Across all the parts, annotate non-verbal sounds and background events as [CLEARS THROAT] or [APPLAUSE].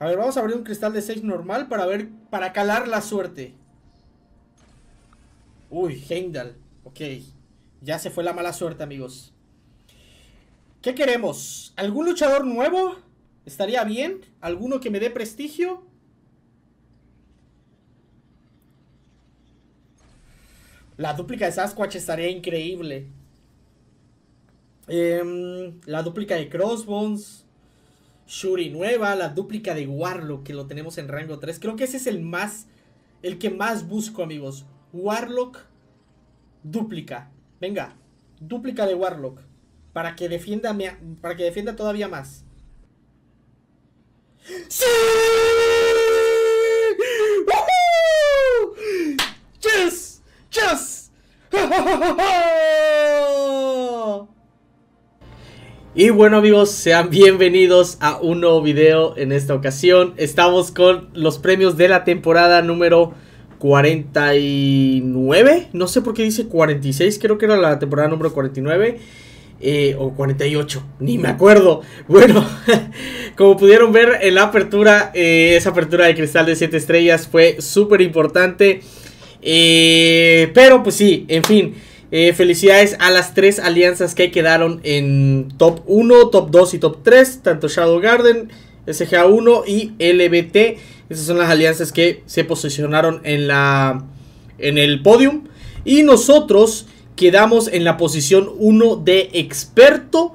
A ver, vamos a abrir un cristal de 6 normal para ver, para calar la suerte. Uy, Heimdall. Ok. Ya se fue la mala suerte, amigos. ¿Qué queremos? ¿Algún luchador nuevo? ¿Estaría bien? ¿Alguno que me dé prestigio? La dúplica de Sasquatch estaría increíble. Em, la dúplica de Crossbones. Shuri nueva, la dúplica de Warlock que lo tenemos en rango 3. Creo que ese es el más, el que más busco, amigos. Warlock dúplica. Venga, dúplica de Warlock. Para que defienda, para que defienda todavía más. ¡Sí! ¡Woohoo! ¡Yes! [LAUGHS] Y bueno amigos, sean bienvenidos a un nuevo video en esta ocasión. Estamos con los premios de la temporada número 49. No sé por qué dice 46, creo que era la temporada número 49. Eh, o 48, ni me acuerdo. Bueno, [LAUGHS] como pudieron ver en la apertura, eh, esa apertura de cristal de 7 estrellas fue súper importante. Eh, pero pues sí, en fin. Eh, felicidades a las tres alianzas que quedaron en top 1, top 2 y top 3, tanto Shadow Garden, SGA1 y LBT. Esas son las alianzas que se posicionaron en, la, en el podium. Y nosotros quedamos en la posición 1 de experto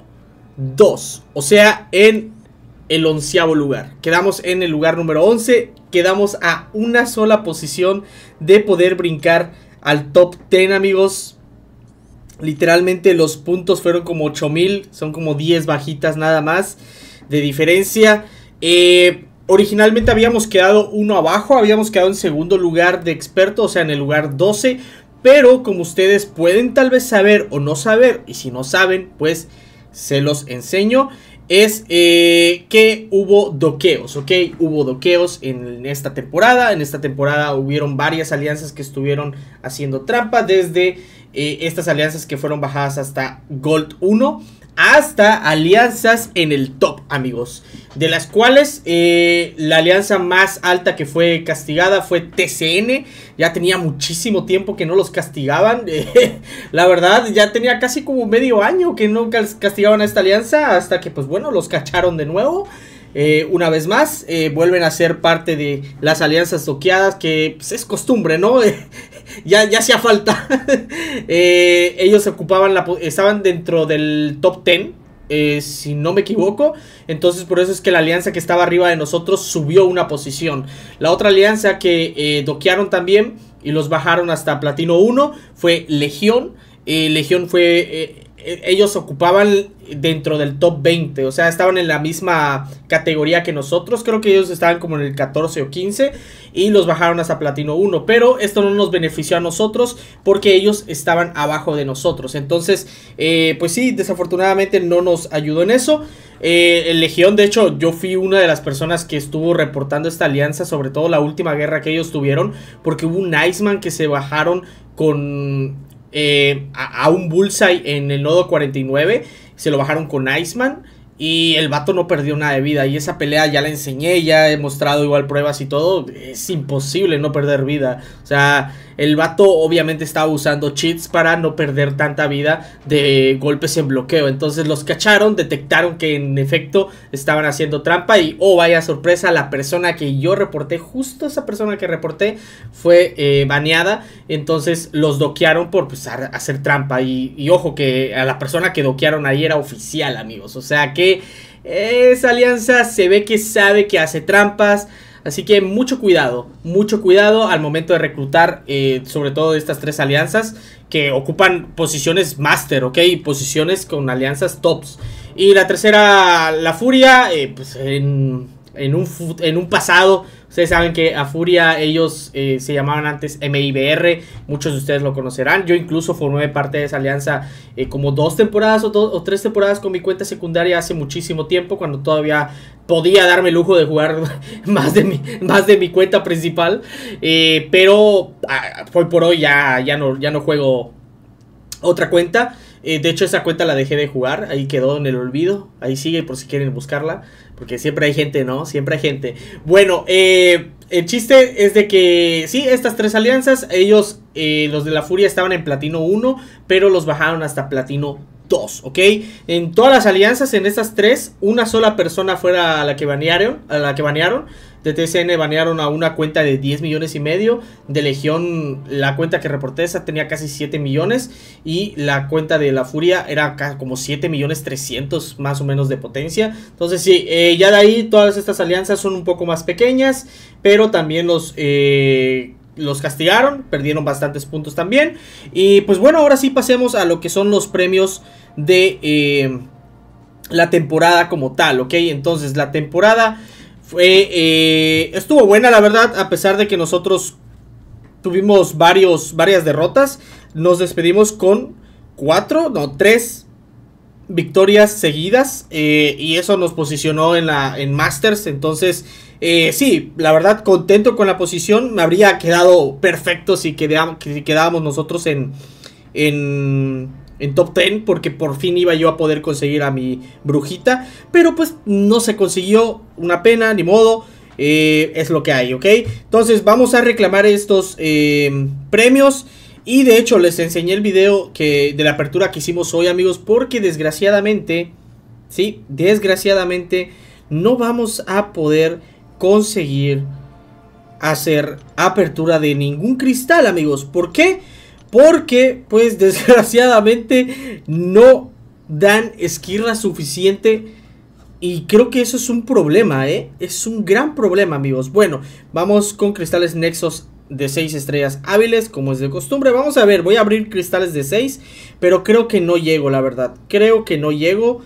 2, o sea, en el onceavo lugar. Quedamos en el lugar número 11, quedamos a una sola posición de poder brincar al top 10, amigos Literalmente los puntos fueron como 8000, son como 10 bajitas nada más de diferencia. Eh, originalmente habíamos quedado uno abajo, habíamos quedado en segundo lugar de experto, o sea, en el lugar 12. Pero como ustedes pueden tal vez saber o no saber, y si no saben, pues se los enseño, es eh, que hubo doqueos, ¿ok? Hubo doqueos en esta temporada. En esta temporada hubieron varias alianzas que estuvieron haciendo trampa desde eh, estas alianzas que fueron bajadas hasta Gold 1, hasta alianzas en el top, amigos. De las cuales eh, la alianza más alta que fue castigada fue TCN. Ya tenía muchísimo tiempo que no los castigaban. [LAUGHS] la verdad, ya tenía casi como medio año que no castigaban a esta alianza. Hasta que, pues bueno, los cacharon de nuevo. Eh, una vez más, eh, vuelven a ser parte de las alianzas toqueadas, que pues, es costumbre, ¿no? [LAUGHS] ya, ya hacía falta. [LAUGHS] Eh, ellos ocupaban la, estaban dentro del top 10, si no me equivoco. Entonces por eso es que la alianza que estaba arriba de nosotros subió una posición. La otra alianza que doquearon también y los bajaron hasta Platino 1 fue Legión. Legión fue e-, ellos ocupaban dentro del top 20, o sea, estaban en la misma categoría que nosotros, creo que ellos estaban como en el 14 o 15 y los bajaron hasta platino 1, pero esto no nos benefició a nosotros porque ellos estaban abajo de nosotros, entonces, eh, pues sí, desafortunadamente no nos ayudó en eso. Eh, el Legión, de hecho, yo fui una de las personas que estuvo reportando esta alianza, sobre todo la última guerra que ellos tuvieron, porque hubo un Iceman que se bajaron con eh, a, a, un bullseye en el nodo 49. Se lo bajaron con Iceman. Y el vato no perdió nada de vida. Y esa pelea ya la enseñé, ya he mostrado igual pruebas y todo. Es imposible no perder vida. O sea, el vato obviamente estaba usando cheats para no perder tanta vida de golpes en bloqueo. Entonces los cacharon, detectaron que en efecto estaban haciendo trampa. Y oh, vaya sorpresa, la persona que yo reporté, justo esa persona que reporté, fue eh, baneada. Entonces los doquearon por pues, hacer trampa. Y, y ojo que a la persona que doquearon ahí era oficial, amigos. O sea que esa alianza se ve que sabe que hace trampas. Así que mucho cuidado, mucho cuidado al momento de reclutar eh, sobre todo estas tres alianzas que ocupan posiciones master, ¿ok? Posiciones con alianzas tops. Y la tercera, la furia, eh, pues en en un, en un pasado, ustedes saben que a Furia ellos eh, se llamaban antes MIBR, muchos de ustedes lo conocerán, yo incluso formé parte de esa alianza eh, como dos temporadas o, o, tres temporadas con mi cuenta secundaria hace muchísimo tiempo, cuando todavía podía darme el lujo de jugar [LAUGHS] más de mi, más de mi cuenta principal, eh, pero ah, hoy por hoy ya, ya, no, ya no juego otra cuenta. Eh, de hecho, esa cuenta la dejé de jugar, ahí quedó en el olvido, ahí sigue por si quieren buscarla, porque siempre hay gente, ¿no? Siempre hay gente. Bueno, eh, el chiste es de que, sí, estas tres alianzas, ellos, eh, los de la Furia estaban en Platino 1, pero los bajaron hasta Platino dos, ¿ok? En todas las alianzas, en estas tres, una sola persona fuera a la que banearon, a la que banearon. De TCN banearon a una cuenta de 10 millones y medio. De Legión, la cuenta que reporté esa tenía casi 7 millones. Y la cuenta de la Furia era como 7 millones 300 más o menos de potencia. Entonces sí, eh, ya de ahí todas estas alianzas son un poco más pequeñas. Pero también los... Eh, los castigaron, perdieron bastantes puntos también. Y pues bueno, ahora sí pasemos a lo que son los premios de eh, la temporada como tal, ¿ok? Entonces la temporada fue, eh, estuvo buena, la verdad, a pesar de que nosotros tuvimos varios, varias derrotas. Nos despedimos con cuatro, no, tres victorias seguidas eh, y eso nos posicionó en la en Masters entonces eh, sí, la verdad, contento con la posición. Me habría quedado perfecto si, quedábamos nosotros en, en, top 10, porque por fin iba yo a poder conseguir a mi brujita. Pero pues no se consiguió, una pena, ni modo. Eh, es lo que hay, ¿ok? Entonces vamos a reclamar estos eh, premios. Y de hecho les enseñé el video que, de la apertura que hicimos hoy, amigos, porque desgraciadamente, sí, desgraciadamente no vamos a poder conseguir hacer apertura de ningún cristal, amigos. ¿Por qué? Porque, pues, [LAUGHS] desgraciadamente no dan esquirla suficiente. Y creo que eso es un problema, ¿eh? Es un gran problema, amigos. Bueno, vamos con cristales nexos de 6 estrellas hábiles, como es de costumbre. Vamos a ver, voy a abrir cristales de 6, pero creo que no llego, la verdad. Creo que no llego.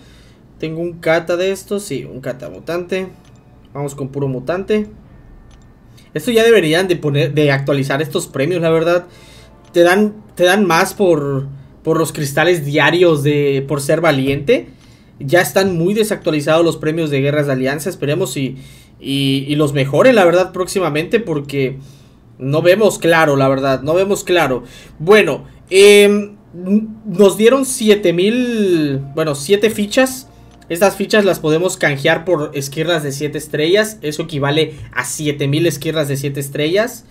Tengo un cata de estos, sí, un cata mutante. Vamos con puro mutante. Esto ya deberían de poner, de actualizar estos premios, la verdad. Te dan, te dan más por, los cristales diarios de, por ser valiente. Ya están muy desactualizados los premios de guerras de alianza. Esperemos y, y, los mejoren, la verdad, próximamente. Porque no vemos claro, la verdad. No vemos claro. Bueno, em, nos dieron 7000, bueno, 7 fichas estas fichas las podemos canjear por esquirlas de 7 estrellas. Eso equivale a 7000 esquirlas de 7 estrellas.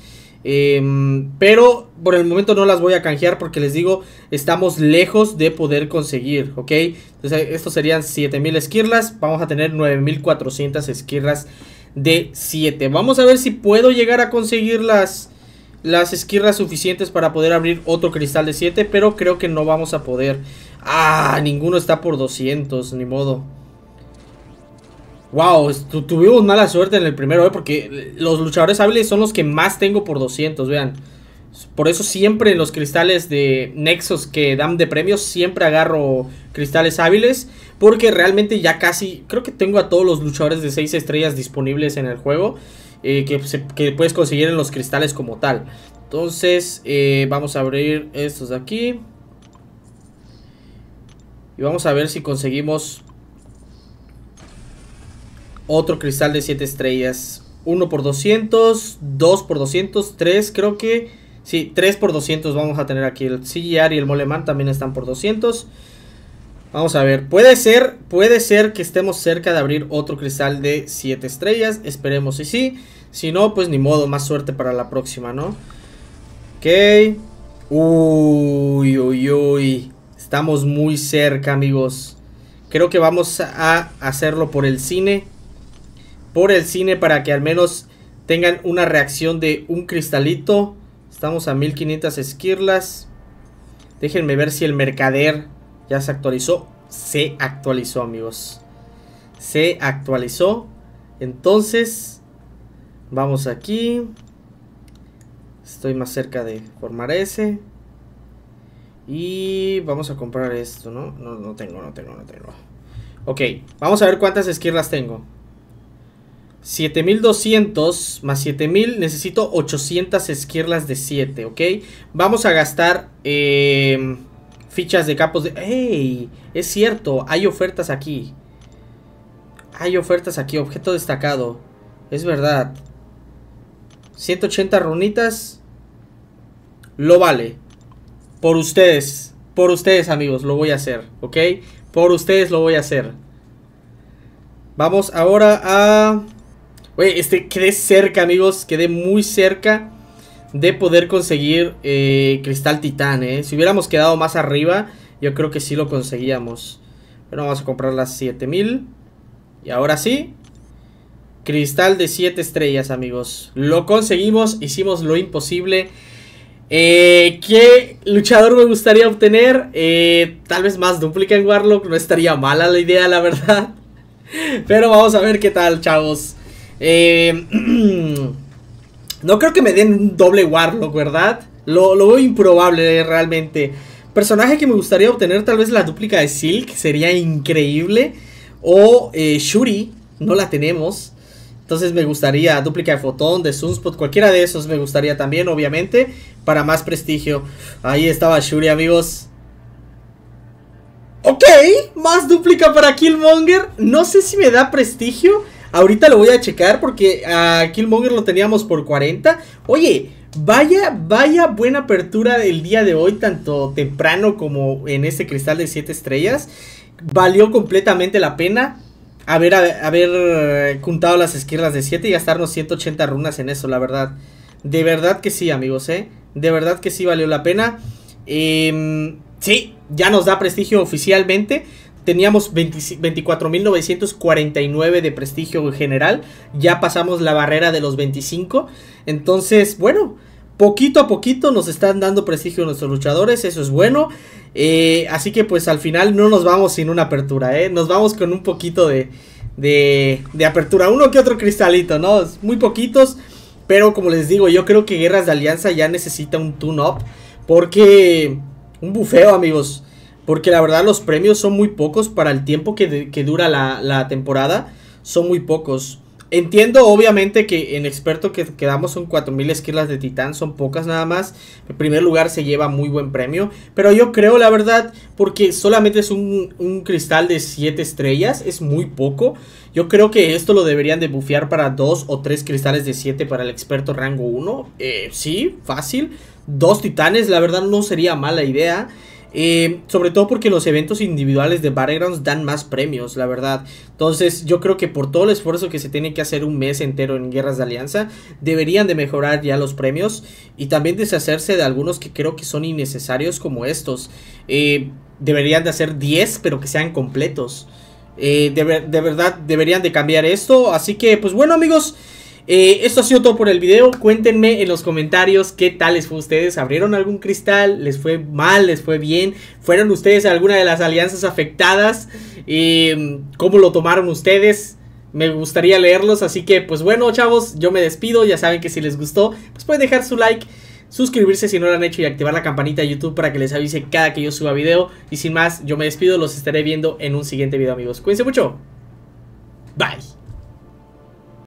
Em, pero por el momento no las voy a canjear porque les digo, estamos lejos de poder conseguir, ¿ok? Entonces estos serían 7000 esquirlas. Vamos a tener 9400 esquirlas de 7. Vamos a ver si puedo llegar a conseguirlas las esquirlas suficientes para poder abrir otro cristal de 7, pero creo que no vamos a poder. Ah, ninguno está por 200, ni modo. Wow, tuvimos mala suerte en el primero, eh, porque eh, los luchadores hábiles son los que más tengo por 200, vean. Por eso siempre los cristales de Nexos que dan de premios, siempre agarro cristales hábiles. Porque realmente ya casi, creo que tengo a todos los luchadores de 6 estrellas disponibles en el juego. Eh, que, puedes conseguir en los cristales como tal. Entonces eh, vamos a abrir estos de aquí. Y vamos a ver si conseguimos otro cristal de 7 estrellas. 1 por 200, 2 por 200, 3 creo que... Sí, 3 por 200 vamos a tener aquí. El CGR y el Moleman también están por 200. Vamos a ver, puede ser, puede ser que estemos cerca de abrir otro cristal de 7 estrellas, esperemos si sí, si no, pues ni modo, más suerte para la próxima, ¿no? Ok, uy, uy, uy, estamos muy cerca, amigos, creo que vamos a hacerlo por el cine, por el cine para que al menos tengan una reacción de un cristalito, estamos a 1500 esquirlas, déjenme ver si el mercader ya se actualizó. Se actualizó, amigos. Se actualizó. Entonces, vamos aquí. Estoy más cerca de formar ese. Y vamos a comprar esto, ¿no? No, no tengo, no tengo, no tengo. Ok, vamos a ver cuántas esquirlas tengo. 7200 más 7000, necesito 800 esquirlas de 7, ¿ok? Vamos a gastar... Eh, Fichas de capos de... ¡Ey! Es cierto, hay ofertas aquí. Hay ofertas aquí, objeto destacado. Es verdad. 180 runitas. Lo vale. Por ustedes. Por ustedes, amigos, lo voy a hacer, ¿ok? Por ustedes lo voy a hacer. Vamos ahora a... Oye, este, quedé cerca, amigos. Quedé muy cerca de poder conseguir eh, cristal titán, eh. Si hubiéramos quedado más arriba, yo creo que sí lo conseguíamos. Pero vamos a comprar las 7000. Y ahora sí. Cristal de 7 estrellas, amigos. Lo conseguimos, hicimos lo imposible. Eh, ¿Qué luchador me gustaría obtener? tal vez más duplica en Warlock. No estaría mala la idea, la verdad. [LAUGHS] Pero vamos a ver qué tal, chavos. Eh... [CLEARS THROAT] No creo que me den un doble Warlock, ¿verdad? Lo, lo veo improbable realmente. Personaje que me gustaría obtener tal vez la dúplica de Silk, sería increíble. O eh, Shuri, no la tenemos. Entonces me gustaría dúplica de Fotón, de Sunspot, cualquiera de esos me gustaría también, obviamente, para más prestigio. Ahí estaba Shuri, amigos. Ok, más dúplica para Killmonger. No sé si me da prestigio. Ahorita lo voy a checar porque a Killmonger lo teníamos por 40. Oye, vaya, vaya buena apertura del día de hoy, tanto temprano como en este cristal de 7 estrellas. Valió completamente la pena haber, haber juntado las esquirlas de 7 y gastarnos 180 runas en eso, la verdad. De verdad que sí, amigos, ¿eh? De verdad que sí valió la pena. Em, sí, ya nos da prestigio oficialmente teníamos 24.949 de prestigio en general, ya pasamos la barrera de los 25, entonces, bueno, poquito a poquito nos están dando prestigio nuestros luchadores, eso es bueno. Eh, así que pues al final no nos vamos sin una apertura, ¿eh? Nos vamos con un poquito de, de, de, apertura, uno que otro cristalito, ¿no? Muy poquitos, pero como les digo, yo creo que Guerras de Alianza ya necesita un tune-up, porque un bufeo, amigos. Porque la verdad los premios son muy pocos para el tiempo que, dura la, temporada. Son muy pocos. Entiendo obviamente que en experto que quedamos son 4.000 esquilas de titán, son pocas nada más. En primer lugar se lleva muy buen premio. Pero yo creo la verdad, porque solamente es un, cristal de 7 estrellas, es muy poco. Yo creo que esto lo deberían de bufear para 2 o 3 cristales de 7 para el experto rango 1. Eh, sí, fácil. Dos titanes, la verdad no sería mala idea. Eh, sobre todo porque los eventos individuales de Battlegrounds dan más premios, la verdad. Entonces yo creo que por todo el esfuerzo que se tiene que hacer un mes entero en guerras de alianza, deberían de mejorar ya los premios y también deshacerse de algunos que creo que son innecesarios como estos. Eh, deberían de hacer 10 pero que sean completos. Eh, de, de verdad deberían de cambiar esto. Así que pues bueno amigos. Eh, esto ha sido todo por el video. Cuéntenme en los comentarios qué tal les fue a ustedes. ¿Abrieron algún cristal? ¿Les fue mal? ¿Les fue bien? ¿Fueron ustedes alguna de las alianzas afectadas? y em, ¿Cómo lo tomaron ustedes? me gustaría leerlos. Así que, pues bueno, chavos, yo me despido. Ya saben que si les gustó, pues pueden dejar su like, suscribirse si no lo han hecho y activar la campanita de YouTube para que les avise cada que yo suba video. Y sin más, yo me despido. Los estaré viendo en un siguiente video, amigos. Cuídense mucho. Bye.